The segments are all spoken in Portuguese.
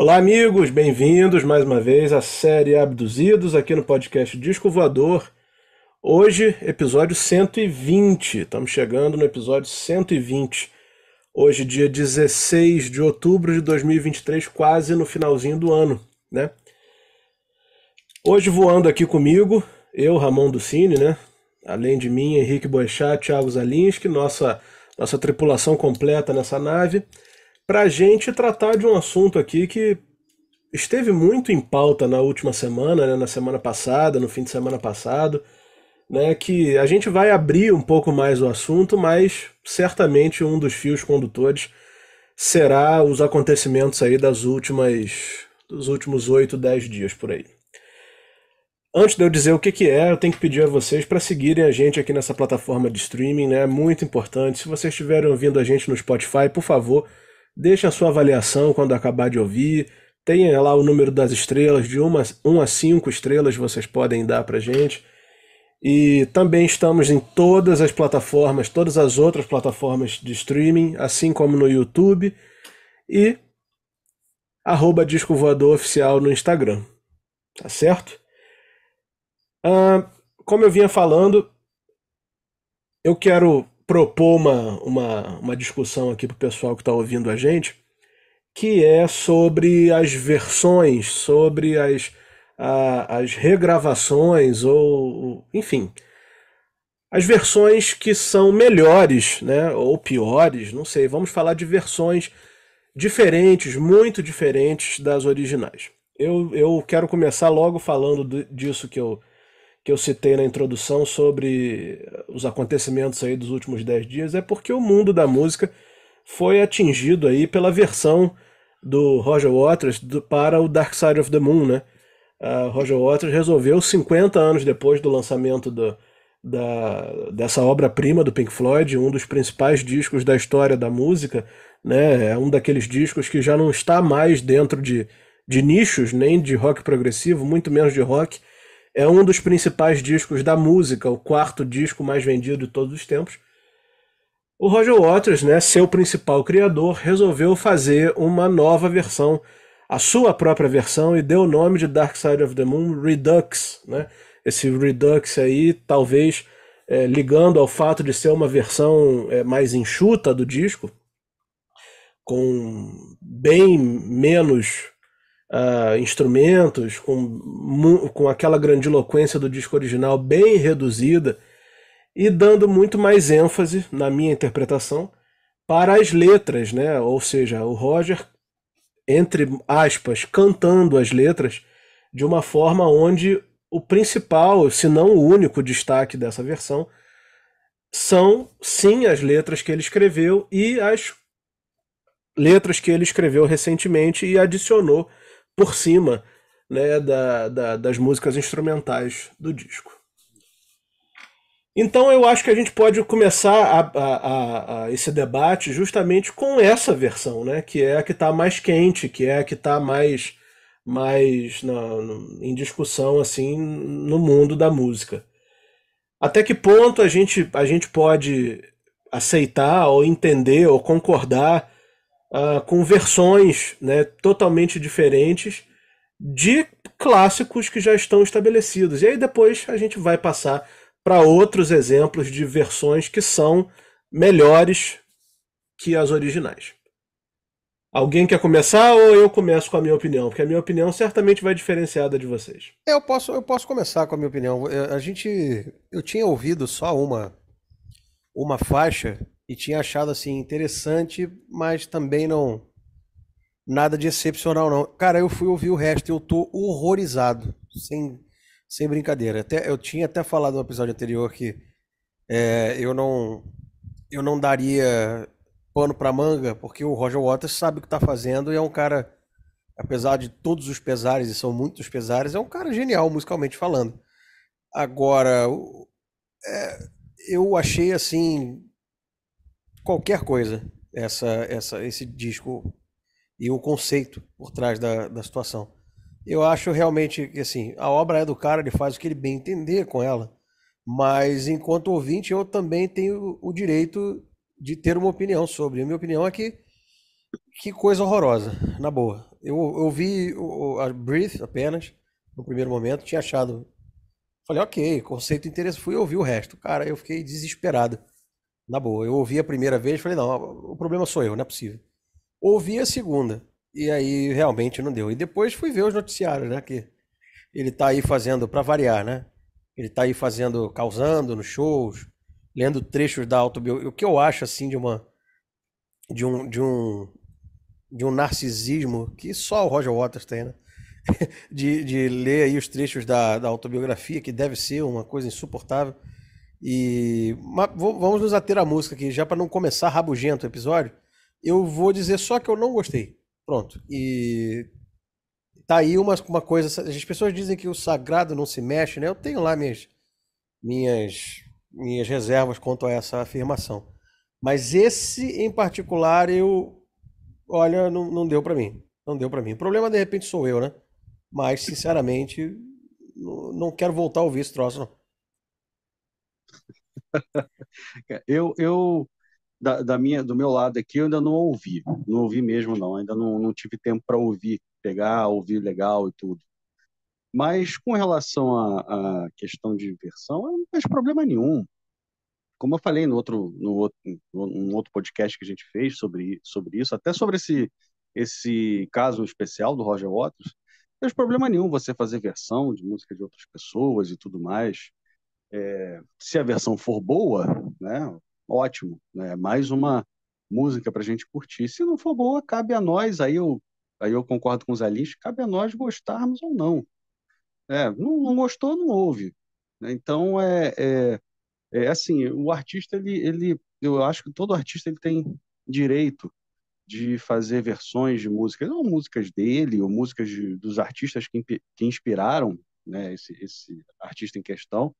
Olá, amigos, bem-vindos mais uma vez à série Abduzidos aqui no podcast Disco Voador. Hoje, episódio 120. Estamos chegando no episódio 120. Hoje, dia 16 de outubro de 2023, quase no finalzinho do ano, né? Hoje voando aqui comigo, eu, Ramon Ducini, né? Além de mim, Henrique Boechat, Thiago Zalinski, nossa nossa tripulação completa nessa nave para a gente tratar de um assunto aqui que esteve muito em pauta na última semana, né, na semana passada, no fim de semana passado, né, que a gente vai abrir um pouco mais o assunto, mas certamente um dos fios condutores será os acontecimentos aí das últimas dos últimos 8, 10 dias por aí. Antes de eu dizer o que, que é, eu tenho que pedir a vocês para seguirem a gente aqui nessa plataforma de streaming, né? É muito importante. Se vocês estiverem ouvindo a gente no Spotify, por favor, Deixe a sua avaliação quando acabar de ouvir. Tenha lá o número das estrelas, de 1 a 5 estrelas vocês podem dar para gente. E também estamos em todas as plataformas, todas as outras plataformas de streaming, assim como no YouTube. E arroba Disco Voador Oficial no Instagram. Tá certo? Ah, como eu vinha falando, eu quero propor uma, uma, uma discussão aqui para o pessoal que está ouvindo a gente, que é sobre as versões, sobre as, a, as regravações, ou enfim, as versões que são melhores né, ou piores, não sei, vamos falar de versões diferentes, muito diferentes das originais. Eu, eu quero começar logo falando disso que eu que eu citei na introdução sobre os acontecimentos aí dos últimos dez dias é porque o mundo da música foi atingido aí pela versão do Roger Waters do, para o Dark Side of the Moon, né? Uh, Roger Waters resolveu 50 anos depois do lançamento do, da, dessa obra-prima do Pink Floyd, um dos principais discos da história da música, né? É um daqueles discos que já não está mais dentro de, de nichos, nem de rock progressivo, muito menos de rock, é um dos principais discos da música, o quarto disco mais vendido de todos os tempos. O Roger Waters, né, seu principal criador, resolveu fazer uma nova versão, a sua própria versão, e deu o nome de Dark Side of the Moon Redux. Né? Esse Redux aí, talvez é, ligando ao fato de ser uma versão é, mais enxuta do disco, com bem menos uh, instrumentos, com, com aquela grandiloquência do disco original bem reduzida, e dando muito mais ênfase, na minha interpretação, para as letras, né? ou seja, o Roger, entre aspas, cantando as letras de uma forma onde o principal, se não o único destaque dessa versão, são sim as letras que ele escreveu e as letras que ele escreveu recentemente e adicionou por cima né, da, da, das músicas instrumentais do disco. Então eu acho que a gente pode começar a, a, a, esse debate justamente com essa versão, né? Que é a que está mais quente, que é a que está mais, mais na, no, em discussão assim no mundo da música. Até que ponto a gente, a gente pode aceitar ou entender ou concordar uh, com versões né, totalmente diferentes de clássicos que já estão estabelecidos. E aí depois a gente vai passar para outros exemplos de versões que são melhores que as originais. Alguém quer começar ou eu começo com a minha opinião? Porque a minha opinião certamente vai diferenciada de vocês. É, eu posso, eu posso começar com a minha opinião. A gente, eu tinha ouvido só uma, uma faixa e tinha achado assim interessante, mas também não nada de excepcional não. Cara, eu fui ouvir o resto e eu tô horrorizado, sem sem brincadeira. Até eu tinha até falado no episódio anterior que é, eu não eu não daria pano para manga, porque o Roger Waters sabe o que tá fazendo e é um cara apesar de todos os pesares, e são muitos pesares, é um cara genial musicalmente falando. Agora, é, eu achei assim qualquer coisa essa, essa, esse disco e o conceito por trás da, da situação. Eu acho realmente que assim, a obra é do cara, ele faz o que ele bem entender com ela. Mas enquanto ouvinte, eu também tenho o direito de ter uma opinião sobre. A minha opinião é que que coisa horrorosa, na boa. Eu ouvi a Breathe apenas no primeiro momento, tinha achado Falei, ok, conceito interessante. Fui ouvir o resto. Cara, eu fiquei desesperado. Na boa. Eu ouvi a primeira vez, falei, não, o problema sou eu, não é possível. Ouvi a segunda. E aí realmente não deu. E depois fui ver os noticiários, né? Que ele tá aí fazendo, para variar, né? Ele tá aí fazendo, causando nos shows, lendo trechos da autobiografia. O que eu acho, assim, de uma. De um, de um, de um narcisismo que só o Roger Waters tem, né? De, de ler aí os trechos da, da autobiografia, que deve ser uma coisa insuportável. E vamos nos ater à música aqui, já para não começar rabugento o episódio. Eu vou dizer só que eu não gostei. Pronto. E tá aí uma, uma coisa. As pessoas dizem que o sagrado não se mexe, né? Eu tenho lá minhas, minhas, minhas reservas quanto a essa afirmação. Mas esse em particular, eu. Olha, não, não deu para mim. Não deu para mim. O problema, de repente, sou eu, né? Mas, sinceramente, não, não quero voltar a ouvir esse troço, não. eu, eu da, da, minha, do meu lado aqui, eu ainda não ouvi, não ouvi mesmo não, ainda não, não tive tempo para ouvir, pegar, ouvir legal e tudo. Mas com relação à, à questão de versão, eu não vejo problema nenhum. Como eu falei no outro, no outro, no outro podcast que a gente fez sobre, sobre isso, até sobre esse, esse caso especial do Roger Waters, não vejo problema nenhum você fazer versão de música de outras pessoas e tudo mais. É, se a versão for boa, né, ótimo, né, mais uma música para a gente curtir. Se não for boa, cabe a nós, aí eu, aí eu concordo com os Zalinski, cabe a nós gostarmos ou não. É, não, não gostou, não ouve. Né. Então, é, é, é assim, o artista, ele, ele, eu acho que todo artista ele tem direito de fazer versões de músicas, ou músicas dele ou músicas de, dos artistas que, que inspiraram né, esse, esse artista em questão,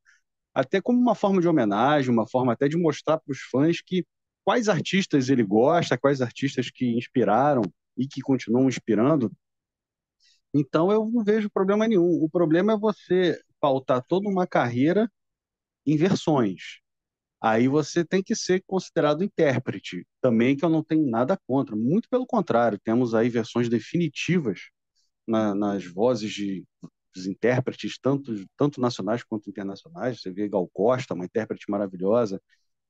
até como uma forma de homenagem, uma forma até de mostrar para os fãs que quais artistas ele gosta, quais artistas que inspiraram e que continuam inspirando. Então eu não vejo problema nenhum. O problema é você pautar toda uma carreira em versões. Aí você tem que ser considerado intérprete, também que eu não tenho nada contra. Muito pelo contrário, temos aí versões definitivas na, nas vozes de dos intérpretes, tanto, tanto nacionais quanto internacionais. Você vê Gal Costa, uma intérprete maravilhosa,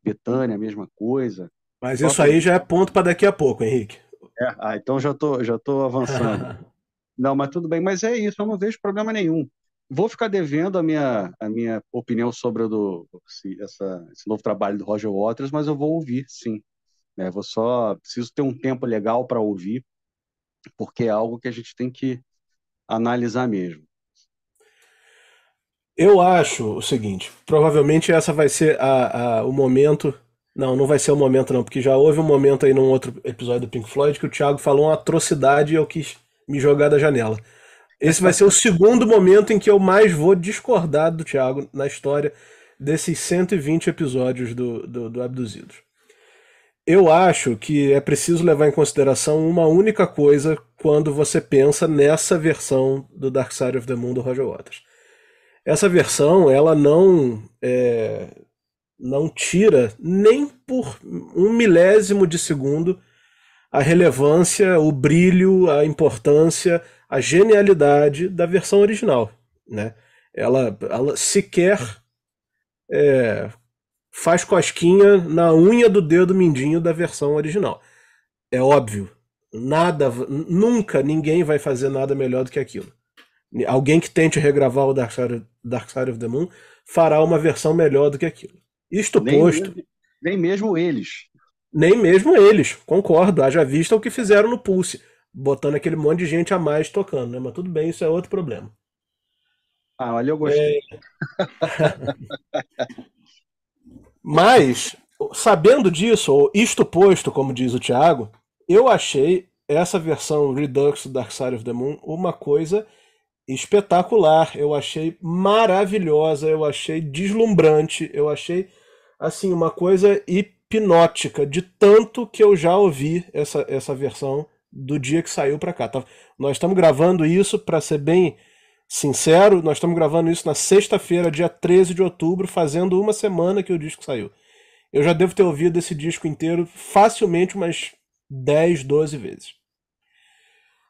Betânia, a mesma coisa. Mas isso aí já é ponto para daqui a pouco, Henrique. É, ah, então já estou já tô avançando. Não, mas tudo bem, mas é isso, eu não vejo problema nenhum. Vou ficar devendo a minha, a minha opinião sobre do, esse, essa, esse novo trabalho do Roger Waters, mas eu vou ouvir, sim. É, vou só preciso ter um tempo legal para ouvir, porque é algo que a gente tem que analisar mesmo. Eu acho o seguinte, provavelmente essa vai ser a, a, o momento. Não, não vai ser o momento, não, porque já houve um momento aí num outro episódio do Pink Floyd que o Thiago falou uma atrocidade e eu quis me jogar da janela. Esse vai ser o segundo momento em que eu mais vou discordar do Thiago na história desses 120 episódios do, do, do Abduzidos. Eu acho que é preciso levar em consideração uma única coisa quando você pensa nessa versão do Dark Side of the Moon do Roger Waters. Essa versão ela não é, não tira nem por um milésimo de segundo a relevância, o brilho, a importância, a genialidade da versão original. Né? Ela, ela sequer é, faz cosquinha na unha do dedo mindinho da versão original. É óbvio, nada, nunca ninguém vai fazer nada melhor do que aquilo. Alguém que tente regravar o Dark Side, Dark Side of the Moon fará uma versão melhor do que aquilo. Isto nem posto. Mesmo, nem mesmo eles. Nem mesmo eles, concordo. Haja vista o que fizeram no Pulse, botando aquele monte de gente a mais tocando, né? Mas tudo bem, isso é outro problema. Ah, olha, eu gostei. É... Mas, sabendo disso, ou isto posto, como diz o Thiago, eu achei essa versão Redux do Dark Side of the Moon uma coisa espetacular, eu achei maravilhosa, eu achei deslumbrante, eu achei assim uma coisa hipnótica de tanto que eu já ouvi essa, essa versão do dia que saiu para cá. Tá? Nós estamos gravando isso para ser bem sincero, nós estamos gravando isso na sexta-feira, dia 13 de outubro, fazendo uma semana que o disco saiu. Eu já devo ter ouvido esse disco inteiro facilmente umas 10, 12 vezes.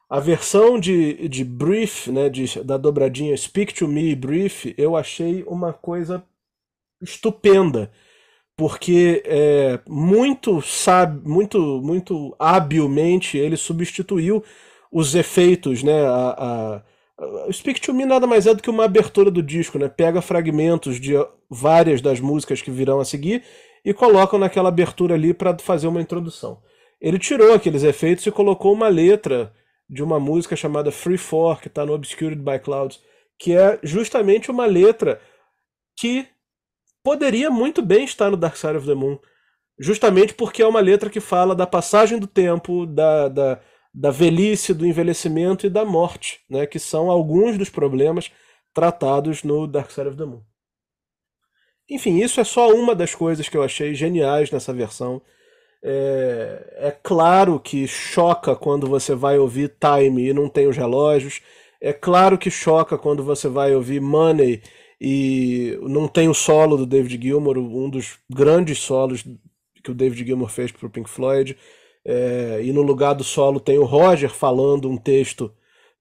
A versão de, de Brief, né, de, da dobradinha Speak to Me e Brief, eu achei uma coisa estupenda, porque é, muito sabe, muito muito habilmente ele substituiu os efeitos, né, a, a, Speak to Me nada mais é do que uma abertura do disco, né? Pega fragmentos de várias das músicas que virão a seguir e coloca naquela abertura ali para fazer uma introdução. Ele tirou aqueles efeitos e colocou uma letra de uma música chamada Free For, que está no Obscured by Clouds, que é justamente uma letra que poderia muito bem estar no Dark Side of the Moon, justamente porque é uma letra que fala da passagem do tempo, da, da, da velhice, do envelhecimento e da morte, né, que são alguns dos problemas tratados no Dark Side of the Moon. Enfim, isso é só uma das coisas que eu achei geniais nessa versão. É, é, claro que choca quando você vai ouvir Time e não tem os relógios. É claro que choca quando você vai ouvir Money e não tem o solo do David Gilmour, um dos grandes solos que o David Gilmour fez para o Pink Floyd. É, e no lugar do solo tem o Roger falando um texto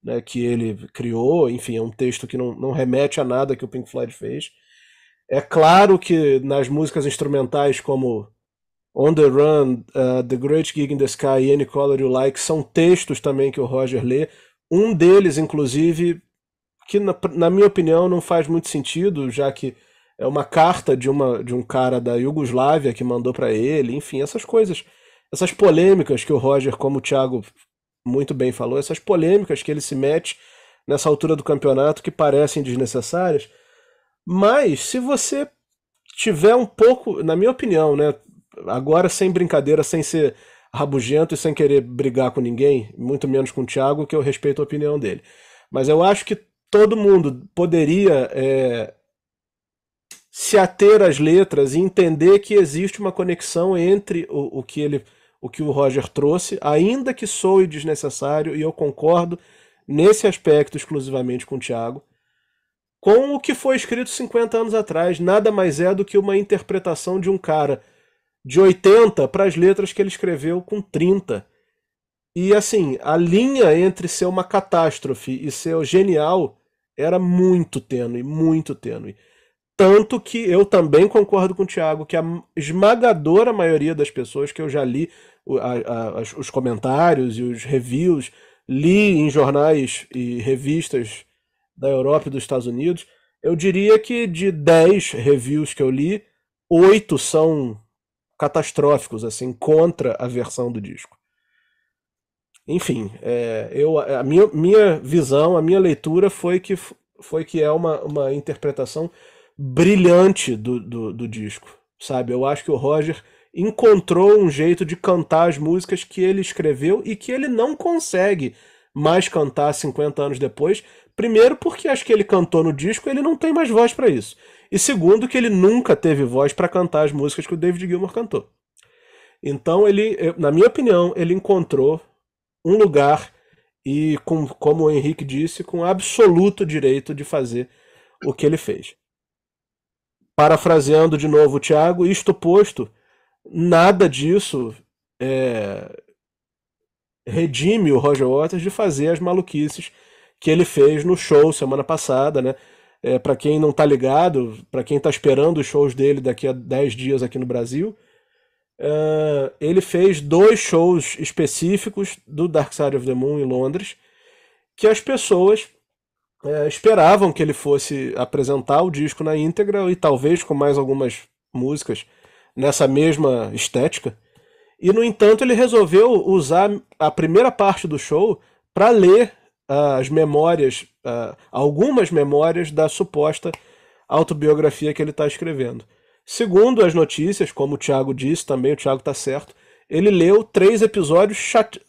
né, que ele criou. Enfim, é um texto que não, não remete a nada que o Pink Floyd fez. É claro que nas músicas instrumentais como On the Run, uh, The Great Gig in the Sky e Any Color You Like são textos também que o Roger lê. Um deles, inclusive, que na, na, minha opinião não faz muito sentido, já que é uma carta de, uma, de um cara da Iugoslávia que mandou para ele, enfim, essas coisas, essas polêmicas que o Roger, como o Thiago muito bem falou, essas polêmicas que ele se mete nessa altura do campeonato que parecem desnecessárias. Mas se você tiver um pouco, na minha opinião, né, agora sem brincadeira, sem ser rabugento e sem querer brigar com ninguém, muito menos com o Thiago, que eu respeito a opinião dele. Mas eu acho que todo mundo poderia é, se ater às letras e entender que existe uma conexão entre o, o que ele o que o Roger trouxe, ainda que soe desnecessário, e eu concordo nesse aspecto exclusivamente com o Thiago, com o que foi escrito 50 anos atrás. Nada mais é do que uma interpretação de um cara de 80 para as letras que ele escreveu com 30. E assim, a linha entre ser uma catástrofe e ser genial era muito tênue, muito tênue. Tanto que eu também concordo com o Tiago que a esmagadora maioria das pessoas que eu já li a, a, os comentários e os reviews, li em jornais e revistas da Europa e dos Estados Unidos, eu diria que de 10 reviews que eu li, 8 são catastróficos assim contra a versão do disco. Enfim, é, eu, é, a minha, minha visão, a minha leitura foi que, foi que é uma, uma interpretação brilhante do, do, do disco, sabe? Eu acho que o Roger encontrou um jeito de cantar as músicas que ele escreveu e que ele não consegue mais cantar 50 anos depois. Primeiro, porque acho que ele cantou no disco, ele não tem mais voz para isso. E segundo, que ele nunca teve voz para cantar as músicas que o David Gilmour cantou. Então, ele, na minha opinião, ele encontrou um lugar e, com, como o Henrique disse, com absoluto direito de fazer o que ele fez. Parafraseando de novo o Tiago, isto posto, nada disso é, redime o Roger Waters de fazer as maluquices que ele fez no show semana passada, né? É, para quem não está ligado, para quem está esperando os shows dele daqui a 10 dias aqui no Brasil, é, ele fez dois shows específicos do Dark Side of the Moon em Londres, que as pessoas é, esperavam que ele fosse apresentar o disco na íntegra e talvez com mais algumas músicas nessa mesma estética. E no entanto, ele resolveu usar a primeira parte do show para ler uh, as memórias uh, algumas memórias da suposta autobiografia que ele está escrevendo. Segundo as notícias, como o Thiago disse, também o Thiago está certo, ele leu três episódios,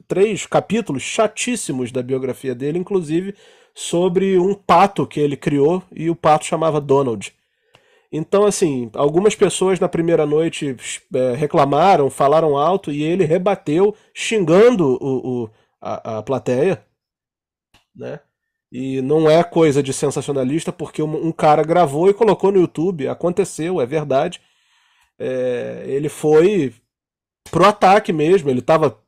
três capítulos chatíssimos da biografia dele, inclusive sobre um pato que ele criou e o pato chamava Donald. Então, assim, algumas pessoas na primeira noite é, reclamaram, falaram alto e ele rebateu xingando o, o a, a plateia, né? E não é coisa de sensacionalista, porque um, um cara gravou e colocou no YouTube, aconteceu, é verdade. É, ele foi pro ataque mesmo, ele tava,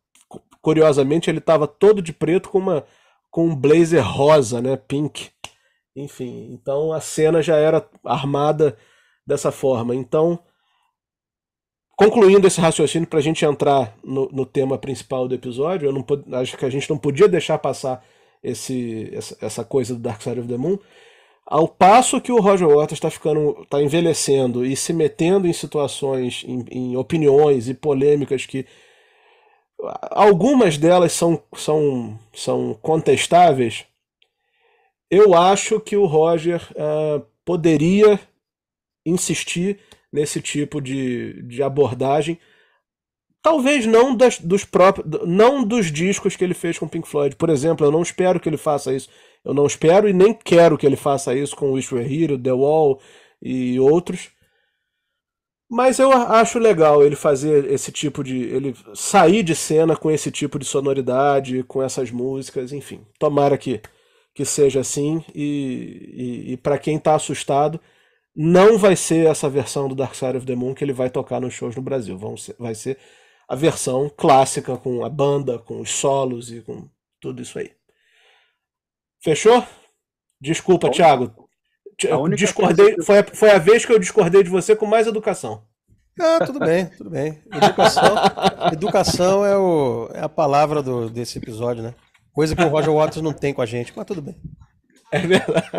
curiosamente, ele tava todo de preto com uma com um blazer rosa, né, pink. Enfim, então a cena já era armada dessa forma. Então, concluindo esse raciocínio para a gente entrar no, no, tema principal do episódio, eu não, acho que a gente não podia deixar passar esse, essa coisa do Dark Side of the Moon. Ao passo que o Roger Waters está ficando, está envelhecendo e se metendo em situações, em, em, opiniões e polêmicas que algumas delas são, são, são contestáveis, eu acho que o Roger uh, poderia insistir nesse tipo de, de abordagem Talvez não das, dos próprios, não dos discos que ele fez com Pink Floyd. Por exemplo, eu não espero que ele faça isso. Eu não espero e nem quero que ele faça isso com Wish Were Here, The Wall e outros. Mas eu acho legal ele fazer esse tipo de. ele sair de cena com esse tipo de sonoridade, com essas músicas, enfim. Tomara que, que seja assim. E, e, e para quem tá assustado, não vai ser essa versão do Dark Side of the Moon que ele vai tocar nos shows no Brasil. Vão ser, vai ser a versão clássica com a banda, com os solos e com tudo isso aí. Fechou? Desculpa, Bom, Thiago. Discordei, foi, a, foi a vez que eu discordei de você com mais educação. Ah, tudo bem, tudo bem. Educação, educação é, o, é a palavra do, desse episódio, né? Coisa que o Roger Waters não tem com a gente, mas tudo bem. É verdade.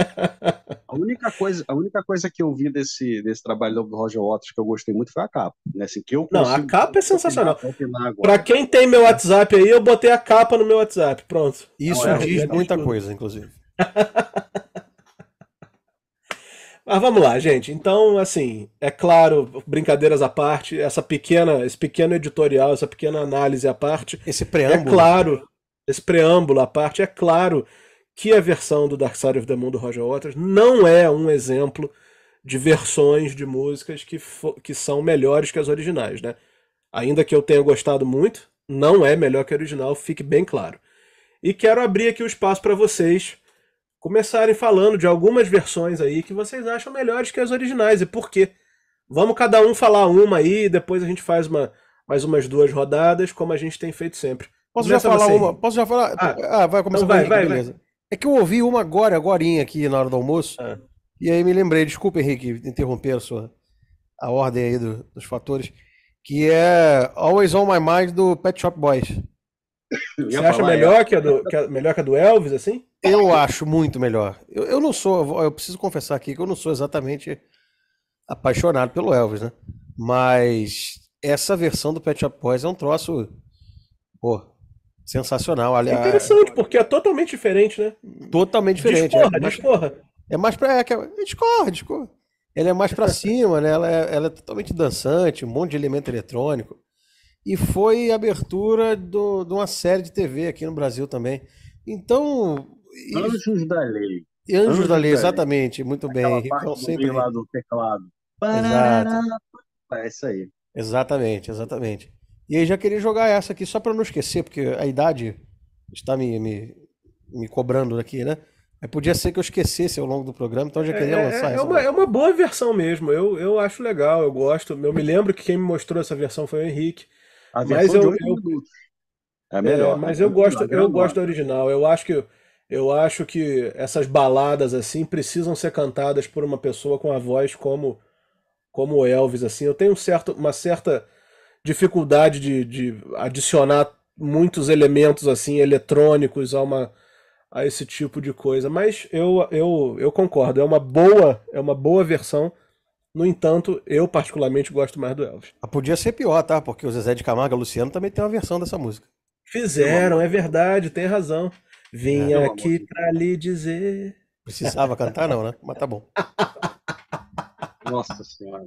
A única coisa, a única coisa que eu vi desse, desse trabalho do Roger Waters que eu gostei muito foi a capa. Né? Assim, que eu Não, a capa é sensacional. Para quem tem meu WhatsApp aí, eu botei a capa no meu WhatsApp. Pronto. Isso Não, é, diz é muita coisa, inclusive. Mas vamos lá, gente. Então, assim, é claro, brincadeiras à parte, essa pequena, esse pequeno editorial, essa pequena análise à parte. Esse é preâmbulo. É claro, esse preâmbulo à parte, é claro que a versão do Dark Side of the Moon do Roger Waters não é um exemplo de versões de músicas que, que são melhores que as originais, né? Ainda que eu tenha gostado muito, não é melhor que a original, fique bem claro. E quero abrir aqui o espaço para vocês começarem falando de algumas versões aí que vocês acham melhores que as originais e por quê. Vamos cada um falar uma aí, depois a gente faz uma, mais umas duas rodadas, como a gente tem feito sempre. Posso Começa já falar você. uma? Posso já falar? Ah, ah vai começar então vai, vai, beleza. Vai. É que eu ouvi uma agora, agorinha aqui na hora do almoço. Ah. E aí me lembrei, desculpa, Henrique, interromper a sua a ordem aí do, dos fatores, que é Always on My Mind do Pet Shop Boys. Você acha melhor que, a do, que a, melhor que a do Elvis, assim? Eu acho muito melhor. Eu, eu não sou, eu preciso confessar aqui que eu não sou exatamente apaixonado pelo Elvis, né? Mas essa versão do Pet Shop Boys é um troço. Pô, Sensacional, aliás. É interessante, porque é totalmente diferente, né? Totalmente diferente. Discorra, é mais, discorra. É mais pra. É, é- discorra, discorra. Ela é mais para cima, né? Ela é, ela é totalmente dançante, um monte de elemento eletrônico. E foi abertura do, de uma série de TV aqui no Brasil também. Então. Anjos e... da Lei. Anjos, Anjos da Lei, exatamente. Muito Aquela bem. Parte sempre... do, lá do teclado. Exato. É isso aí. Exatamente, exatamente. E aí já queria jogar essa aqui só para não esquecer, porque a idade está me, me, me cobrando aqui, né? podia ser que eu esquecesse ao longo do programa, então já é, queria é, lançar é, essa. Uma, é uma, boa versão mesmo, eu, eu acho legal, eu gosto. Eu me lembro que quem me mostrou essa versão foi o Henrique. A mas eu, eu é, é melhor. É, mas eu gosto, eu gosto da original. Eu acho que eu acho que essas baladas assim precisam ser cantadas por uma pessoa com a voz como como Elvis assim. Eu tenho um certo, uma certa dificuldade de, de adicionar muitos elementos assim eletrônicos a uma a esse tipo de coisa. Mas eu, eu, eu concordo, é uma boa, é uma boa versão. No entanto, eu particularmente gosto mais do Elvis. Ah, podia ser pior, tá? Porque o Zezé de Camargo e o Luciano também tem uma versão dessa música. Fizeram, é verdade, tem razão. Vim é, aqui para lhe dizer. Precisava cantar, não, né? Mas tá bom. Nossa Senhora.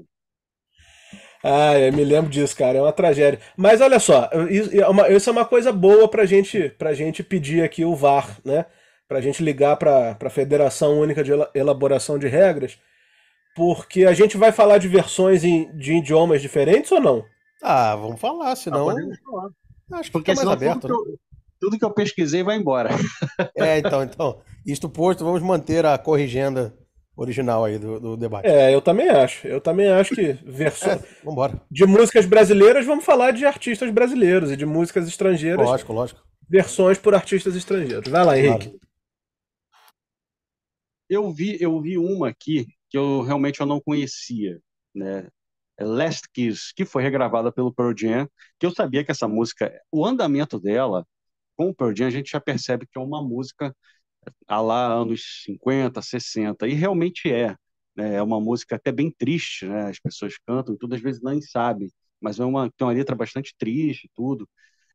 Ah, eu me lembro disso, cara. É uma tragédia. Mas olha só, isso é uma é coisa boa pra gente, pra gente pedir aqui o VAR, né? Pra gente ligar pra, pra Federação Única de Elaboração de Regras. Porque a gente vai falar de versões em, de idiomas diferentes ou não? Ah, vamos falar, ah, senão. Ah, falar. Acho que porque fica mais aberto. Tudo, né? tudo que eu pesquisei vai embora. É, então, então. Isto posto, vamos manter a corrigenda original aí do, do, debate. É, eu também acho. Eu também acho que versões. É, vambora. De músicas brasileiras, vamos falar de artistas brasileiros e de músicas estrangeiras. Lógico, lógico. Versões por artistas estrangeiros. Vai lá, Henrique. Eu vi, eu vi uma aqui que eu realmente eu não conhecia, né? É Last Kiss, que foi regravada pelo Pearl Jam, que eu sabia que essa música, o andamento dela com o Pearl Jam, a gente já percebe que é uma música a tá lá anos 50, 60, e realmente é. Né? É uma música até bem triste, né? As pessoas cantam, todas às vezes nem sabem, mas é uma, tem uma letra bastante triste tudo.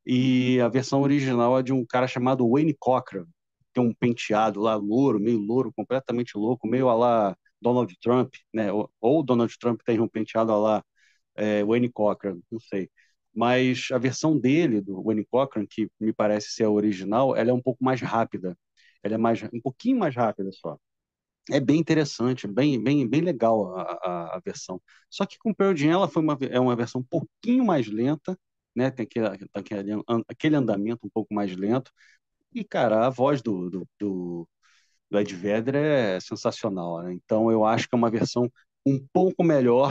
E a versão original é de um cara chamado Wayne Cochran, tem um penteado lá louro, meio louro, completamente louco, meio a lá Donald Trump, né? Ou, ou Donald Trump tem um penteado a lá é, Wayne Cochran, não sei mas a versão dele, do Wayne Cochran, que me parece ser a original, ela é um pouco mais rápida. Ela é mais, um pouquinho mais rápida só. É bem interessante, bem, bem, bem legal a, a, a versão. Só que com Pearl Jam, ela foi uma, é uma versão um pouquinho mais lenta, né? Tem aquele, aquele, aquele andamento um pouco mais lento. E, cara, a voz do, do, do, do Ed Vedder é sensacional, né? Então, eu acho que é uma versão um pouco melhor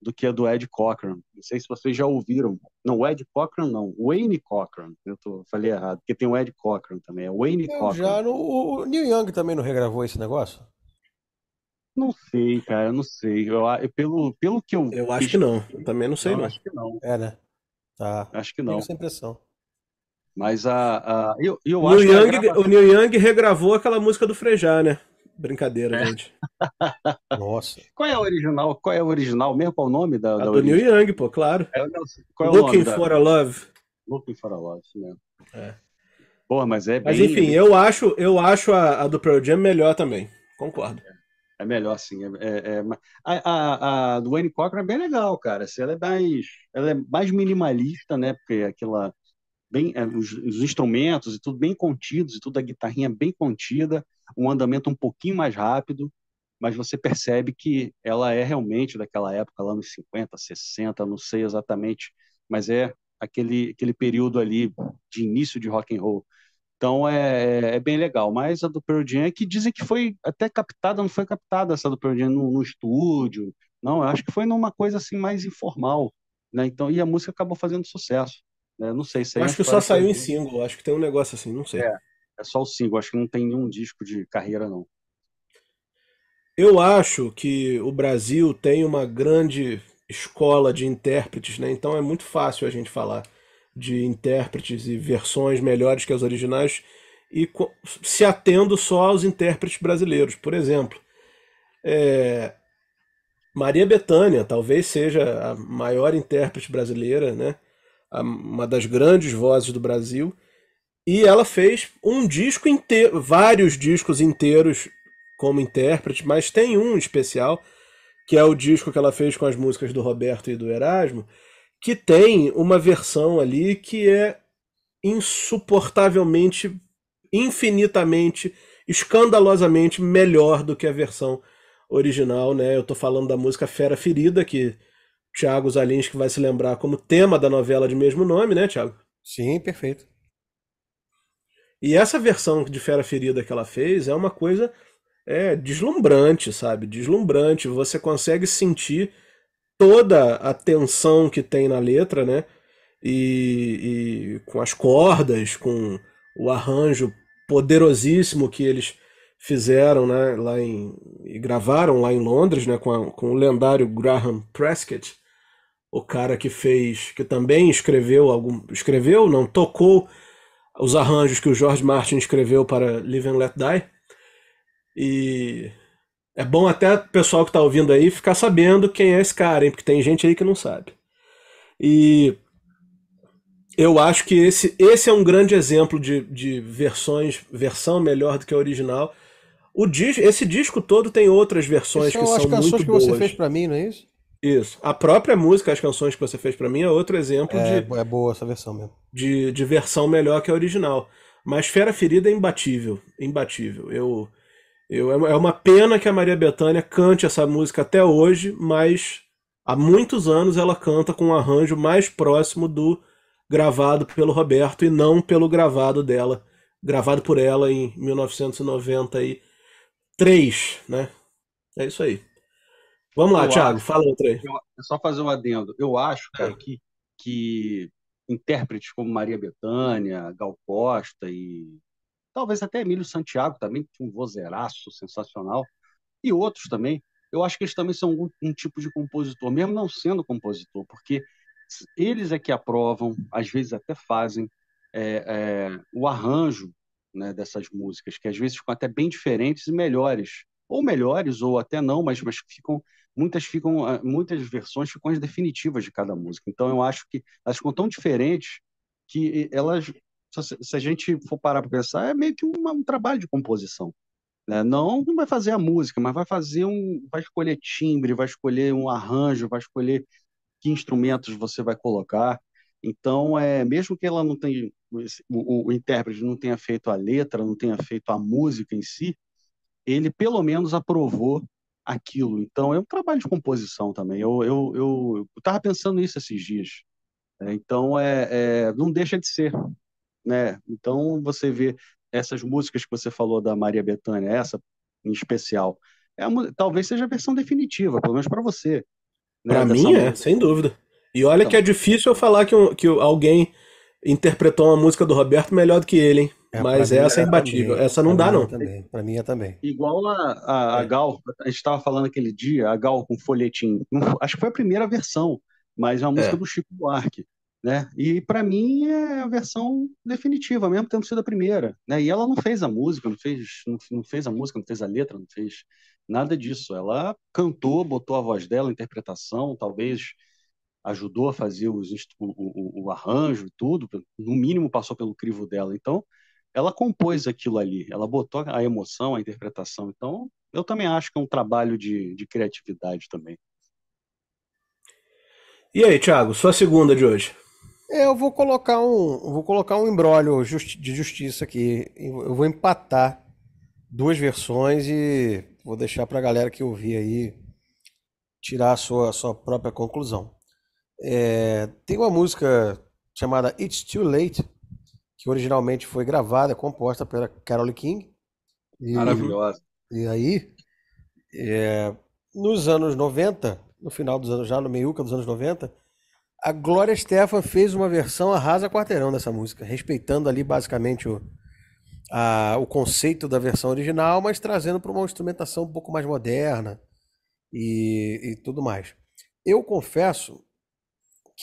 do que a do Ed Cochran. Não sei se vocês já ouviram. Não, o Ed Cochran não, Wayne Cochran. Eu tô, falei errado, porque tem o Ed Cochran também, é Wayne eu Cochran. Já no, o Neil Young também não regravou esse negócio? Não sei, cara, não sei. Eu, pelo, pelo que eu. Eu acho que não. Também não sei, não. Acho que não. É, né? Tá. Acho que não. Tenho essa impressão. Mas a. a eu, eu New acho Young, gravação... O Neil Young regravou aquela música do Frejá, né? Brincadeira, é. gente. Nossa. Qual é o original? Qual é o original mesmo? Qual o nome da, da do origem? Neil Young, pô, claro. É, qual é Looking for da... a Love. Looking for a Love, isso mesmo. É. Porra, mas é bem... Mas enfim, eu acho, eu acho a, a do Pearl Jam melhor também. Concordo. É, é melhor, sim. É, é, é a, a, a do Wayne Cochran é bem legal, cara. Assim, ela, é mais, ela é mais minimalista, né? Porque aquela... Bem, os, os instrumentos e tudo bem contidos, e tudo a guitarrinha bem contida um andamento um pouquinho mais rápido, mas você percebe que ela é realmente daquela época, lá nos 50, 60, não sei exatamente, mas é aquele, aquele período ali de início de rock and roll. Então é, é, é bem legal. Mas a do Pearl Jam, é que dizem que foi até captada, não foi captada essa do Pearl Jam no, no estúdio, não, eu acho que foi numa coisa assim mais informal, né? Então, e a música acabou fazendo sucesso. Né? Não sei se é Acho que só saiu em single, acho que tem um negócio assim, não sei. É. É só o single, acho que não tem nenhum disco de carreira, não. Eu acho que o Brasil tem uma grande escola de intérpretes, né? Então é muito fácil a gente falar de intérpretes e versões melhores que as originais e se atendo só aos intérpretes brasileiros. Por exemplo, é... Maria Bethânia talvez seja a maior intérprete brasileira, né? uma das grandes vozes do Brasil e ela fez um disco inteiro, vários discos inteiros como intérprete, mas tem um especial, que é o disco que ela fez com as músicas do Roberto e do Erasmo, que tem uma versão ali que é insuportavelmente, infinitamente, escandalosamente melhor do que a versão original, né? Eu tô falando da música Fera Ferida, que Thiago Zalinski vai se lembrar como tema da novela de mesmo nome, né, Thiago? Sim, perfeito. E essa versão de Fera Ferida que ela fez é uma coisa é, deslumbrante, sabe? Deslumbrante. Você consegue sentir toda a tensão que tem na letra, né? E, e com as cordas, com o arranjo poderosíssimo que eles fizeram, né? Lá em, e gravaram lá em Londres, né? Com, a, com o lendário Graham Prescott, o cara que fez, que também escreveu algum, escreveu, não tocou os arranjos que o George Martin escreveu para Live and Let Die. E é bom até o pessoal que está ouvindo aí ficar sabendo quem é esse cara, hein? Porque tem gente aí que não sabe. E eu acho que esse, esse é um grande exemplo de, de versões, versão melhor do que a original. O esse disco todo tem outras versões é que são muito boas. São as canções que você fez para mim, não é isso? Isso. A própria música, as canções que você fez para mim, é outro exemplo é, de. É boa essa versão mesmo. De, de versão melhor que a original. Mas Fera Ferida é imbatível. Imbatível. Eu, eu, é, é uma pena que a Maria Bethânia cante essa música até hoje, mas há muitos anos ela canta com um arranjo mais próximo do gravado pelo Roberto e não pelo gravado dela, gravado por ela em 1993, né? É isso aí. Vamos lá, eu Thiago, acho, fala outra aí. só fazer um adendo. Eu acho, cara, é. que, que intérpretes como Maria Bethânia, Gal Costa e talvez até Emílio Santiago também, que tinha um vozeraço sensacional, e outros também, eu acho que eles também são um, um tipo de compositor, mesmo não sendo compositor, porque eles é que aprovam, às vezes até fazem, é, é, o arranjo né, dessas músicas, que às vezes ficam até bem diferentes e melhores ou melhores, ou até não, mas, mas ficam muitas ficam ah, muitas versões ficam as definitivas de cada música. Então eu acho que elas ficam tão diferentes que elas se a gente for parar para pensar é meio que um trabalho de composição. Né? Não, não vai fazer a música, mas vai fazer um vai escolher timbre, vai escolher um arranjo, vai escolher que instrumentos você vai colocar. Então é mesmo que ela não tenha o, o, o intérprete não tenha feito a letra, não tenha feito a música em si, ele pelo menos aprovou aquilo. Então é um trabalho de composição também. Eu eu eu estava pensando nisso esses dias. É, então é, é, não deixa de ser, né? Então você vê essas músicas que você falou da Maria Bethânia, essa em especial, é talvez seja a versão definitiva, pelo menos para você. Né? Para mim é, música. é, sem dúvida. E olha então. que é difícil eu falar que, um, que alguém interpretou uma música do Roberto melhor do que ele, hein? É, Mas essa é, é imbatível. Também. essa não pra dá, não. para mim é também. Igual a, a, a é. Gal, a gente estava falando aquele dia, a Gal com folhetim. Acho que foi a primeira versão, mas é uma é. música do Chico Buarque. Né? E para mim é a versão definitiva, mesmo tendo sido a primeira. Né? E ela não fez a música, não fez, não, fez a música, não fez a letra, não fez nada disso. Ela cantou, botou a voz dela, a interpretação, talvez ajudou a fazer os, o, o, o, arranjo, tudo, no mínimo passou pelo crivo dela. Então, ela compôs aquilo ali, ela botou a emoção, a interpretação. Então, eu também acho que é um trabalho de, de criatividade também. E aí, Thiago, sua segunda de hoje? É, eu vou colocar um, vou colocar um embrólio justi de justiça aqui. Eu vou empatar duas versões e vou deixar para a galera que ouvir aí tirar a sua, a sua própria conclusão. É, tem uma música chamada It's Too Late que originalmente foi gravada, composta pela Carole King. E, Maravilhosa. E aí, é, nos anos 90, no final dos anos, já no meiuca dos anos 90, a Glória Estefan fez uma versão arrasa quarteirão dessa música, respeitando ali basicamente o, a, o conceito da versão original, mas trazendo para uma instrumentação um pouco mais moderna e, e tudo mais. Eu confesso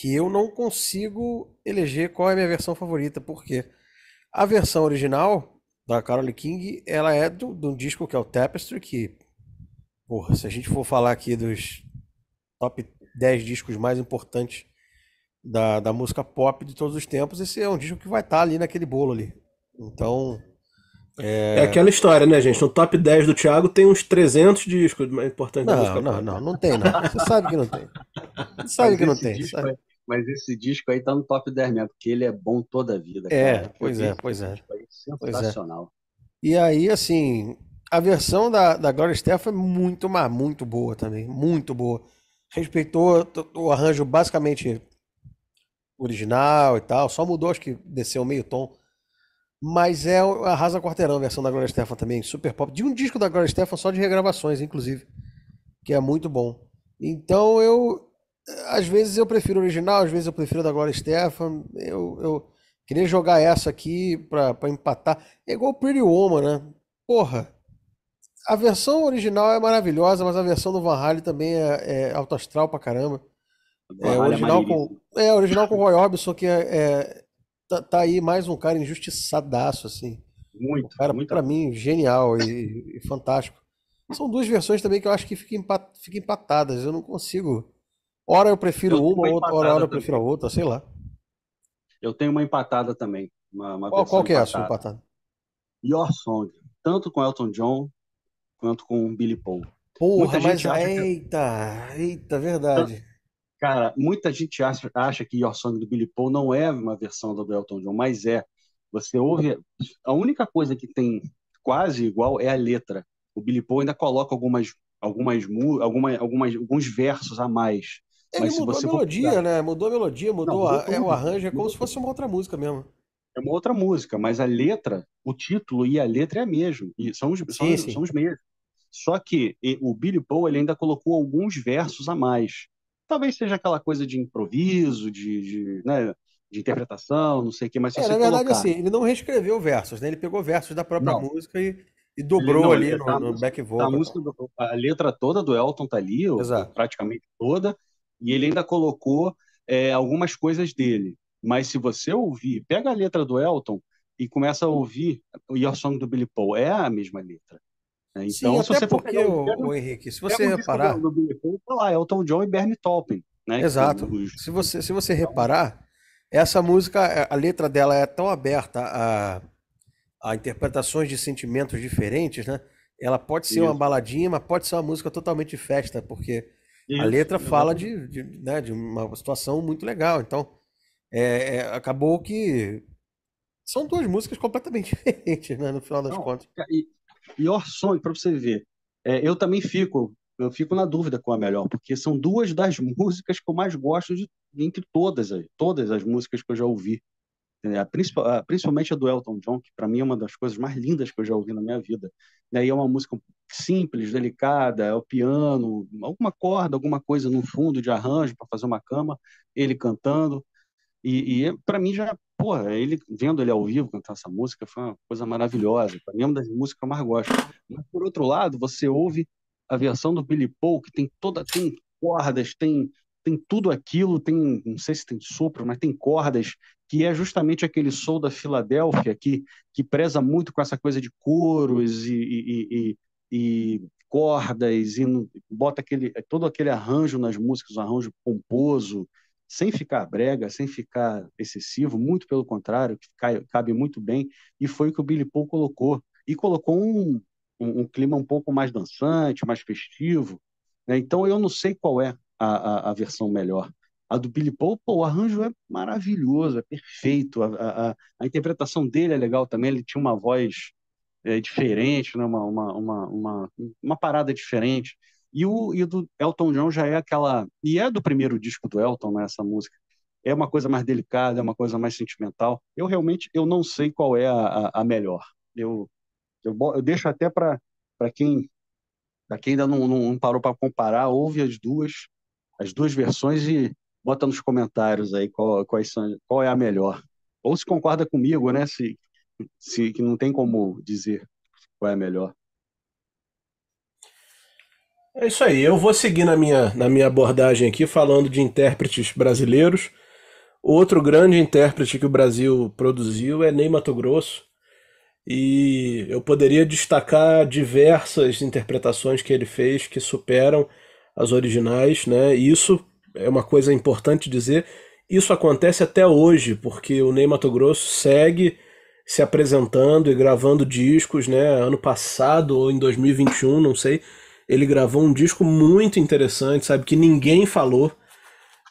que eu não consigo eleger qual é a minha versão favorita, porque a versão original da Carole King, ela é de um disco que é o Tapestry, que, porra, se a gente for falar aqui dos top 10 discos mais importantes da, da música pop de todos os tempos, esse é um disco que vai estar tá ali naquele bolo ali. Então... É... é... aquela história, né, gente? No top 10 do Thiago tem uns 300 discos mais importantes não, da música. Não, pop. não, não tem, não. Você sabe que não tem. Você sabe que não tem. Sabe? É mas esse disco aí tá no top 10 mesmo, porque ele é bom toda a vida. É, cara. pois é, é. pois é. Sensacional. Pois é. E aí, assim, a versão da, da Gloria Estefan é muito, muito boa também, muito boa. Respeitou o arranjo basicamente original e tal, só mudou, acho que desceu meio tom. Mas é a Rasa Quarteirão, a versão da Gloria Estefan também, super pop. De um disco da Gloria Estefan só de regravações, inclusive, que é muito bom. Então eu às vezes eu prefiro original, às vezes eu prefiro da Gloria Stefan. Eu, eu queria jogar essa aqui pra, pra empatar. É igual Pretty Woman, né? Porra, a versão original é maravilhosa, mas a versão do Van Halen também é, é alto astral pra caramba. É, original é com, é, original com é, Roy Orbison, que é, é tá, tá, aí mais um cara injustiçadaço, assim. Muito, um cara, muito. Pra mim, genial e, e fantástico. São duas versões também que eu acho que ficam empatadas. Eu não consigo Hora eu prefiro eu uma, outra, hora, eu prefiro a outra, sei lá. Eu tenho uma empatada também. Uma, uma qual, qual que é a sua empatada? Your Song. Tanto com Elton John quanto com Billy Paul. Porra, mas é eita, que... eita, verdade. Cara, muita gente acha, acha que Your Song do Billy Paul não é uma versão do Elton John, mas é. Você ouve. A única coisa que tem quase igual é a letra. O Billy Paul ainda coloca algumas, algumas, algumas, algumas alguns versos a mais. É, ele Mas mudou a melodia, procurar... né? Mudou a melodia, mudou, não, mudou a... É, o arranjo, é como mudou. se fosse uma outra música mesmo. É uma outra música, mas a letra, o título e a letra é a mesma. E são os, sim, são, sim. são os mesmos. Só que o Billy Paul ele ainda colocou alguns versos a mais. Talvez seja aquela coisa de improviso, de, de, né, de interpretação, não sei o que, mas se é, Na verdade, colocar... assim, ele não reescreveu versos, né? Ele pegou versos da própria não. música e, e dobrou não, ali tá no, no back tá vocal. A, música, a letra toda do Elton tá ali, ou, praticamente toda, e ele ainda colocou é, algumas coisas dele. Mas se você ouvir, pega a letra do Elton e começa a ouvir Your Song do Billy Paul, é a mesma letra. Né? Então, Sim, se você for. for o, pega, o Henrique, se você reparar, do, do Billy Paul, tá lá Elton John e Bernie Taupin, né? Exato. Se você se você então reparar, essa música, a letra dela é tão aberta a, a interpretações de sentimentos diferentes, né? Ela pode ser Isso. uma baladinha, mas pode ser uma música totalmente festa, porque isso, a letra fala de, de, né, de uma situação muito legal. Então, é, é, acabou que são duas músicas completamente diferentes, né, no final das Não, contas. E, e Orson, para você ver, é, eu também fico, eu fico na dúvida qual é a melhor, porque são duas das músicas que eu mais gosto de, entre todas, todas as músicas que eu já ouvi. É, principalmente a do Elton John, que para mim é uma das coisas mais lindas que eu já ouvi na minha vida. E é uma música simples, delicada, é o piano, alguma corda, alguma coisa no fundo de arranjo para fazer uma cama, ele cantando. E, e é, para mim já, porra, ele vendo ele ao vivo cantar essa música foi uma coisa maravilhosa. Para mim é uma das músicas que eu mais gosto. Mas por outro lado, você ouve a versão do Billy Paul que tem toda tem cordas, tem tem tudo aquilo, tem, não sei se tem sopro, mas tem cordas, que é justamente aquele soul da Filadélfia, que, que preza muito com essa coisa de coros e, e, e, e cordas, e bota aquele, é todo aquele arranjo nas músicas, um arranjo pomposo, sem ficar brega, sem ficar excessivo, muito pelo contrário, que cai, cabe muito bem, e foi o que o Billy Paul colocou. E colocou um, um, um clima um pouco mais dançante, mais festivo. Né? Então eu não sei qual é a, a, a versão melhor. A do Billy Paul, pô, o arranjo é maravilhoso, é perfeito. A, a, a interpretação dele é legal também. Ele tinha uma voz é, diferente, né? uma, uma, uma, uma, uma parada diferente. E o, e o do Elton John já é aquela. E é do primeiro disco do Elton, né, essa música. É uma coisa mais delicada, é uma coisa mais sentimental. Eu realmente eu não sei qual é a, a melhor. Eu, eu, eu deixo até para quem, quem ainda não, não, não parou para comparar, ouve as duas, as duas versões e, Bota nos comentários aí qual, quais são, qual é a melhor. Ou se concorda comigo, né? Se, se que não tem como dizer qual é a melhor. É isso aí. Eu vou seguir na minha, na minha abordagem aqui falando de intérpretes brasileiros. Outro grande intérprete que o Brasil produziu é Ney Mato Grosso. E eu poderia destacar diversas interpretações que ele fez que superam as originais, né? Isso é uma coisa importante dizer, isso acontece até hoje, porque o Ney Mato Grosso segue se apresentando e gravando discos, né? Ano passado ou em 2021, não sei, ele gravou um disco muito interessante, sabe? Que ninguém falou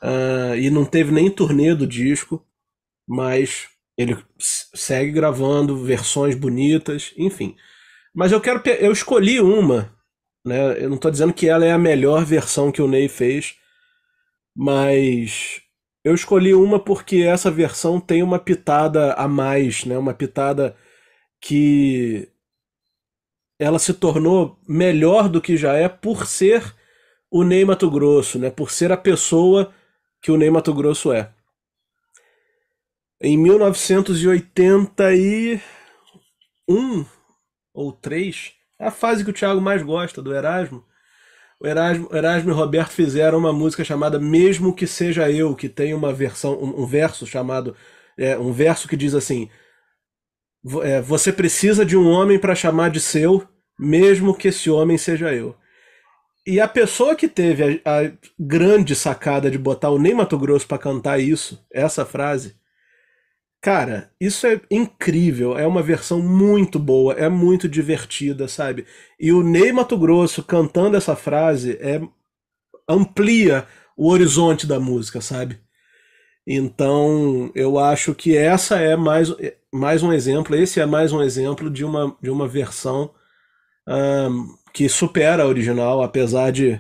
uh, e não teve nem turnê do disco, mas ele segue gravando versões bonitas, enfim. Mas eu quero, eu escolhi uma, né? Eu não estou dizendo que ela é a melhor versão que o Ney fez mas eu escolhi uma porque essa versão tem uma pitada a mais, né? Uma pitada que ela se tornou melhor do que já é por ser o Ney Mato Grosso, né? Por ser a pessoa que o Ney Mato Grosso é. Em 1981 ou 3, é a fase que o Thiago mais gosta do Erasmo, o Erasmo, Erasmo e Roberto fizeram uma música chamada Mesmo que Seja Eu, que tem uma versão, um, um verso chamado. É, um verso que diz assim: é, Você precisa de um homem para chamar de seu, mesmo que esse homem seja eu. E a pessoa que teve a, a grande sacada de botar o Ney Mato Grosso para cantar isso, essa frase, Cara, isso é incrível, é uma versão muito boa, é muito divertida, sabe? E o Ney Mato Grosso cantando essa frase é amplia o horizonte da música, sabe? Então, eu acho que essa é mais, mais um exemplo, esse é mais um exemplo de uma, de uma versão um, que supera a original, apesar de,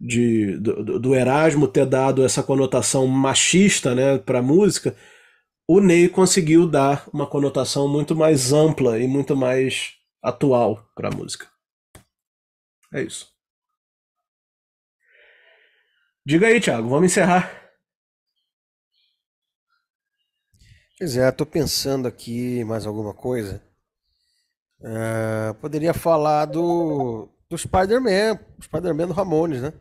de do, do Erasmo ter dado essa conotação machista né, para a música, o Ney conseguiu dar uma conotação muito mais ampla e muito mais atual para a música. É isso. Diga aí, Thiago, vamos encerrar. Pois é, estou pensando aqui mais alguma coisa. Uh, poderia falar do, do Spider-Man, Spider-Man do Ramones, né?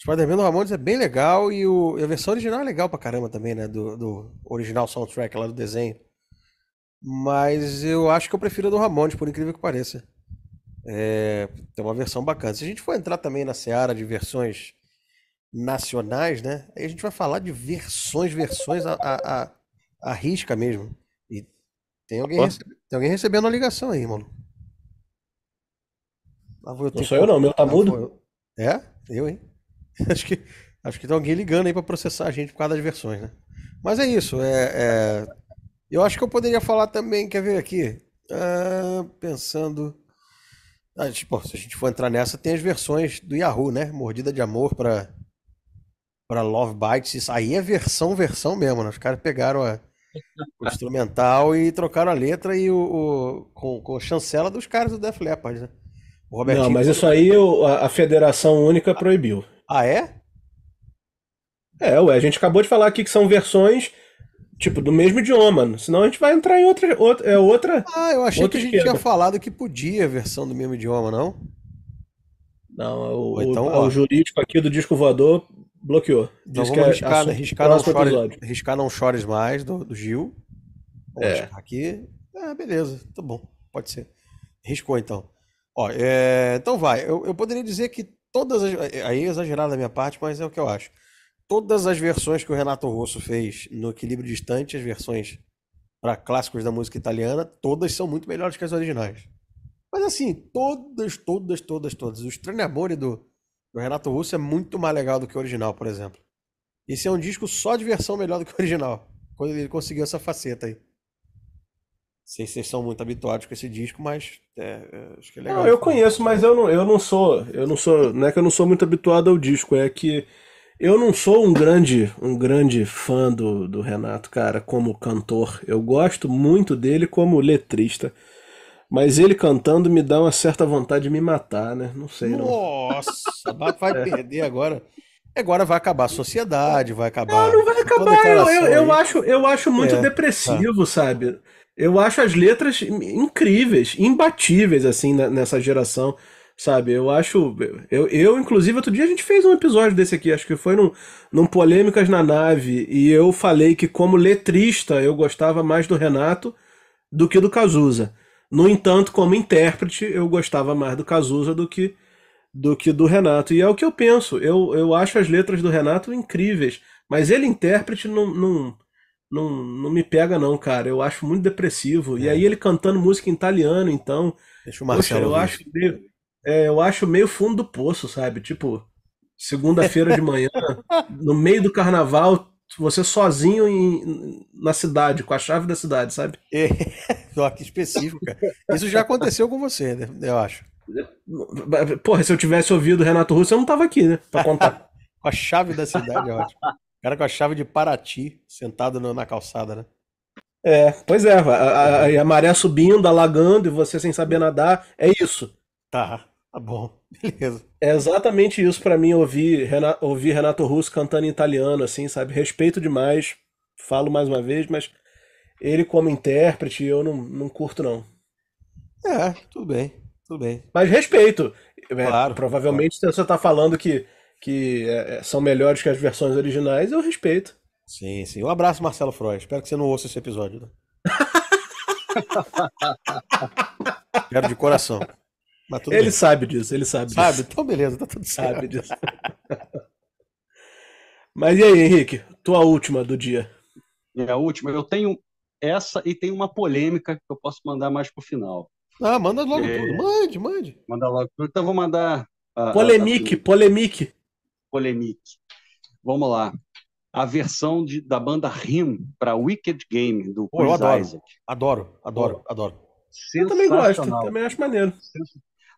Spider-Man do Ramones é bem legal e, o, e a versão original é legal pra caramba também, né? Do, do original soundtrack lá do desenho. Mas eu acho que eu prefiro a do Ramones, por incrível que pareça. É, tem uma versão bacana. Se a gente for entrar também na seara de versões nacionais, né? Aí a gente vai falar de versões, versões a, a, a, a risca mesmo. E tem alguém, rece... tem alguém recebendo a ligação aí, mano. Ah, vou eu não sou que... eu não, meu tá ah, mudo. É? Eu, hein? acho que acho que tem alguém ligando aí para processar a gente por causa das versões, né? Mas é isso. É, é... Eu acho que eu poderia falar também, quer ver aqui? Ah, pensando. Ah, tipo, se a gente for entrar nessa, tem as versões do Yahoo, né? Mordida de amor para para Love Bites. Isso aí é versão, versão mesmo, né? Os caras pegaram a, o instrumental e trocaram a letra e o, o com, com chancela dos caras do Def Leppard, né? Não, mas isso aí a, a Federação Única proibiu. Ah, é? É, ué, a gente acabou de falar aqui que são versões, tipo, do mesmo idioma. Senão a gente vai entrar em outra. outra é outra. Ah, eu achei que a gente esquerda. tinha falado que podia versão do mesmo idioma, não? Não, é o, então, o, é o jurídico aqui do disco voador bloqueou. Então Diz vamos que arriscar, é arriscar, não chores, arriscar não chores mais do, do Gil. Vamos é. aqui. Ah, beleza, tá bom, pode ser. Riscou então. Ó, é, então vai. Eu, eu poderia dizer que todas as, é, aí é exagerado da minha parte, mas é o que eu acho. Todas as versões que o Renato Russo fez no Equilíbrio Distante, as versões para clássicos da música italiana, todas são muito melhores que as originais. Mas assim, todas, todas, todas, todas. O Estranho Amore do, do Renato Russo é muito mais legal do que o original, por exemplo. Esse é um disco só de versão melhor do que o original. Quando ele conseguiu essa faceta aí sei se vocês são muito habituados com esse disco, mas é, é, acho que é legal. Não, eu conheço, mas eu não, eu não sou, eu não sou, não é que eu não sou muito habituado ao disco, é que eu não sou um grande, um grande fã do, do Renato, cara, como cantor. Eu gosto muito dele como letrista. Mas ele cantando me dá uma certa vontade de me matar, né? Não sei, não. Nossa, vai é. perder agora. Agora vai acabar a sociedade, vai acabar. Não, ah, não vai acabar. Eu, eu, eu acho, eu acho muito é, tá. depressivo, tá. sabe? Eu acho as letras incríveis, imbatíveis, assim, nessa geração, sabe? Eu acho. Eu, eu, inclusive, outro dia a gente fez um episódio desse aqui, acho que foi num, num Polêmicas na Nave, e eu falei que, como letrista, eu gostava mais do Renato do que do Cazuza. No entanto, como intérprete, eu gostava mais do Cazuza do que do que do Renato. E é o que eu penso. Eu, eu acho as letras do Renato incríveis, mas ele, intérprete, não, não, não, não me pega não, cara. Eu acho muito depressivo. É. E aí ele cantando música em italiano, então. Deixa o Marcelo. Poxa, eu, acho meio, é, eu acho meio fundo do poço, sabe? Tipo, segunda-feira de manhã, no meio do carnaval, você sozinho em, na cidade, com a chave da cidade, sabe? É, ó, específico, cara. Isso já aconteceu com você, né? Eu acho. Porra, se eu tivesse ouvido Renato Russo, eu não tava aqui, né? Pra contar. com a chave da cidade, é ótimo. Cara com a chave de Paraty, sentado na calçada, né? É, pois é, a, a, a maré subindo, alagando e você sem saber nadar, é isso. Tá, tá bom, beleza. É exatamente isso para mim ouvir, Renato, ouvir Renato Russo cantando em italiano, assim, sabe? Respeito demais, falo mais uma vez, mas ele como intérprete eu não, não curto não. É, tudo bem, tudo bem. Mas respeito. É, claro, é, provavelmente claro. você tá falando que que é, é, são melhores que as versões originais, eu respeito. Sim, sim. Um abraço, Marcelo Freud. Espero que você não ouça esse episódio. Né? Quero de coração. ele bem. sabe disso, ele sabe, sabe? disso. Então, beleza, tá tudo certo. Sabe disso. Mas e aí, Henrique? Tua última do dia. É a última. Eu tenho essa e tem uma polêmica que eu posso mandar mais pro final. Ah, manda logo é... tudo. Mande, mande. Manda logo tudo. Então vou mandar. A, polemique, a... polemique polemique. Vamos lá. A versão de, da banda Rim para Wicked Game, do Pô, Chris adoro, Isaac. Adoro, adoro, adoro. Eu também gosto, também acho maneiro.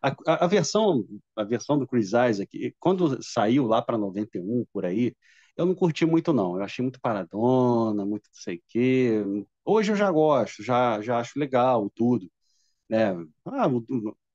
A, a, a, versão, a versão do Chris Isaac, quando saiu lá para 91, por aí, eu não curti muito, não. Eu achei muito paradona, muito não sei o quê. Hoje eu já gosto, já, já acho legal tudo. Né? Ah, o,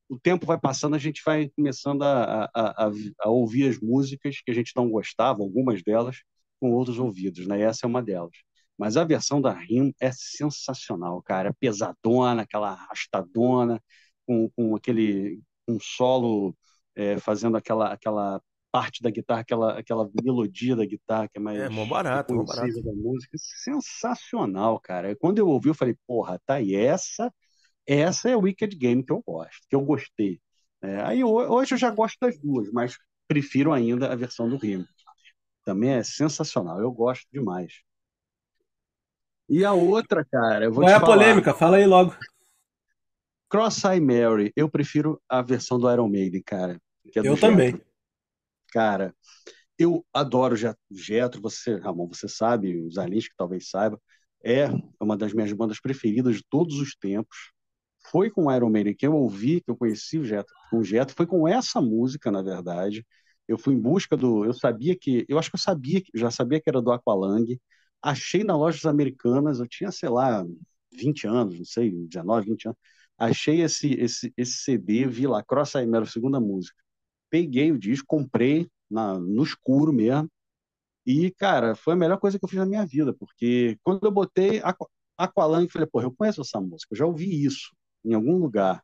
o tempo vai passando, a gente vai começando a, a, a, a, ouvir as músicas que a gente não gostava, algumas delas, com outros ouvidos, né? essa é uma delas. Mas a versão da Rim é sensacional, cara. É pesadona, aquela arrastadona, com, com aquele um solo é, fazendo aquela, aquela parte da guitarra, aquela, aquela melodia da guitarra que é mais. É, mó barato, mó barato. Da música. Sensacional, cara. Quando eu ouvi, eu falei, porra, tá aí essa essa é a Wicked Game que eu gosto, que eu gostei. É, aí hoje eu já gosto das duas, mas prefiro ainda a versão do Rima. Também é sensacional, eu gosto demais. E a outra, cara, eu vou Qual é a falar. polêmica? Fala aí logo. Cross Eye Mary, eu prefiro a versão do Iron Maiden, cara. É eu também. Cara, eu adoro o Jetro, você, Ramon, você sabe, os Arlins que talvez saiba, é uma das minhas bandas preferidas de todos os tempos foi com o Iron Maiden que eu ouvi, que eu conheci o Jeto, o Jet. foi com essa música, na verdade. Eu fui em busca do, eu sabia que, eu acho que eu sabia, já sabia que era do Aqualung. Achei na lojas americanas, eu tinha, sei lá, 20 anos, não sei, 19, 20 anos. Achei esse esse, esse CD, vi lá Cross Eye segunda música. Peguei o disco, comprei na, no escuro mesmo. E, cara, foi a melhor coisa que eu fiz na minha vida, porque quando eu botei Aqualung, falei, pô, eu conheço essa música, eu já ouvi isso em algum lugar.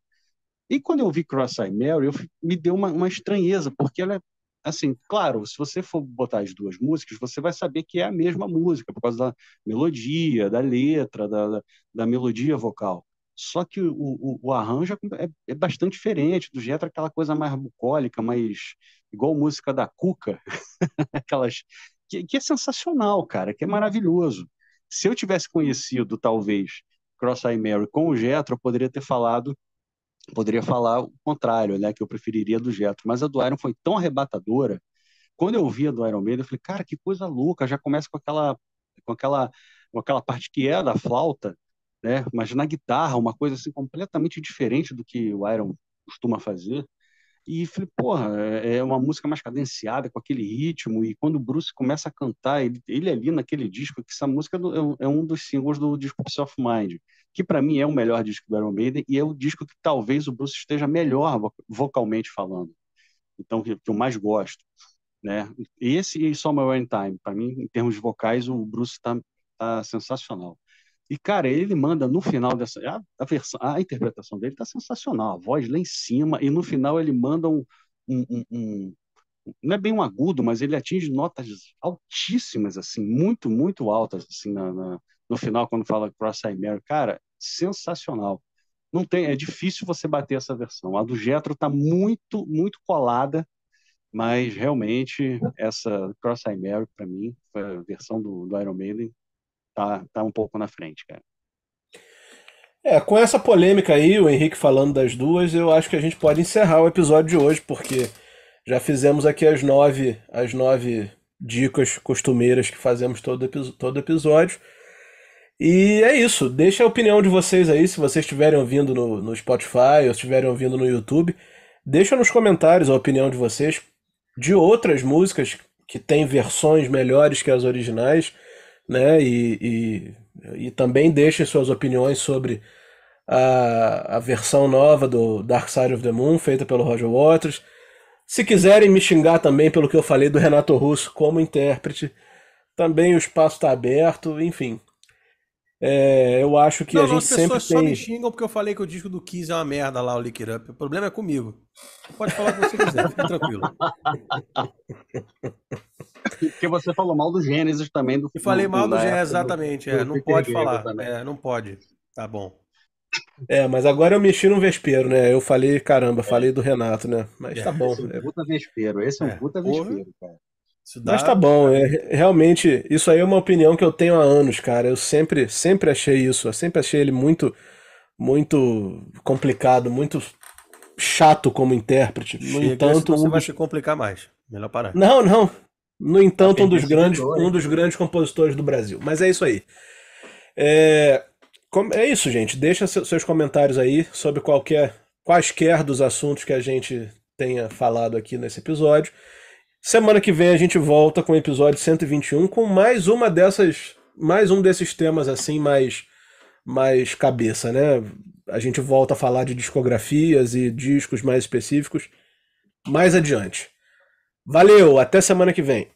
E quando eu vi Cross Eye Mary, eu, me deu uma, uma estranheza, porque ela é, assim, claro, se você for botar as duas músicas, você vai saber que é a mesma música, por causa da melodia, da letra, da, da melodia vocal. Só que o, o, o arranjo é, é, é, bastante diferente do jeito aquela coisa mais bucólica, mais igual música da Cuca, aquelas que, que, é sensacional, cara, que é maravilhoso. Se eu tivesse conhecido, talvez, Cross Eye Mary com o Jetro, eu poderia ter falado, poderia falar o contrário, né? Que eu preferiria do Jetro. Mas a do Iron foi tão arrebatadora. Quando eu vi a do Iron Maiden, eu falei, cara, que coisa louca. Já começa com aquela, com aquela, com aquela parte que é da flauta, né? Mas na guitarra, uma coisa assim completamente diferente do que o Iron costuma fazer. E falei, porra, é, é uma música mais cadenciada, com aquele ritmo. E quando o Bruce começa a cantar, ele, ele ali naquele disco, que essa música é, é, é um dos singles do disco Self of Mind, que para mim é o melhor disco do Iron Maiden e é o disco que talvez o Bruce esteja melhor vocalmente falando. Então, que, que eu mais gosto. Né? Esse e my in Time, para mim, em termos vocais, o Bruce está tá sensacional. E, cara, ele manda no final dessa. A, a, versão, a interpretação dele tá sensacional, a voz lá em cima, e no final ele manda um, um, um, um não é bem um agudo, mas ele atinge notas altíssimas, assim, muito, muito altas, assim, na, na, no final, quando fala Cross Eye Mary. Cara, sensacional. Não tem, é difícil você bater essa versão. A do Jetro tá muito, muito colada, mas realmente essa Cross Eye Mary, para mim, foi a versão do, do Iron Maiden, tá, tá um pouco na frente, cara. É, com essa polêmica aí, o Henrique falando das duas, eu acho que a gente pode encerrar o episódio de hoje, porque já fizemos aqui as nove, as nove dicas costumeiras que fazemos todo, todo episódio. E é isso. Deixa a opinião de vocês aí, se vocês estiverem ouvindo no, no Spotify ou estiverem ouvindo no YouTube. Deixa nos comentários a opinião de vocês de outras músicas que têm versões melhores que as originais né? E, e, e também deixem suas opiniões sobre a, a versão nova do Dark Side of the Moon, feita pelo Roger Waters. Se quiserem me xingar também pelo que eu falei do Renato Russo como intérprete, também o espaço está aberto, enfim. É, eu acho que não, a gente sempre tem... pessoas só me xingam porque eu falei que o disco do Kiss é uma merda lá, o Lick Up. O problema é comigo. Pode falar o que você quiser, fica tranquilo. Porque você falou mal do Gênesis também. Do, eu falei mal do, Gênesis, exatamente. Do, é, não pode falar. É, não pode. Tá bom. É, mas agora eu mexi num vespeiro, né? Eu falei, caramba, é. falei do Renato, né? Mas é, tá bom. Esse é um é puta vespeiro. Esse é um puta vespeiro, cara. Mas tá bom, é, realmente, isso aí é uma opinião que eu tenho há anos, cara. Eu sempre, sempre achei isso. Eu sempre achei ele muito, muito complicado, muito chato como intérprete. No Chega, entanto, você um... vai se complicar mais. Melhor parar. Não, não. No entanto, tá um dos, grandes, um dos grandes compositores do Brasil. Mas é isso aí. É, é isso, gente. Deixa seus comentários aí sobre qualquer, quaisquer dos assuntos que a gente tenha falado aqui nesse episódio. Semana que vem a gente volta com o episódio 121 com mais uma dessas, mais um desses temas assim mais mais cabeça, né? A gente volta a falar de discografias e discos mais específicos mais adiante. Valeu, até semana que vem.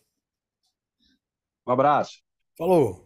Um abraço. Falou.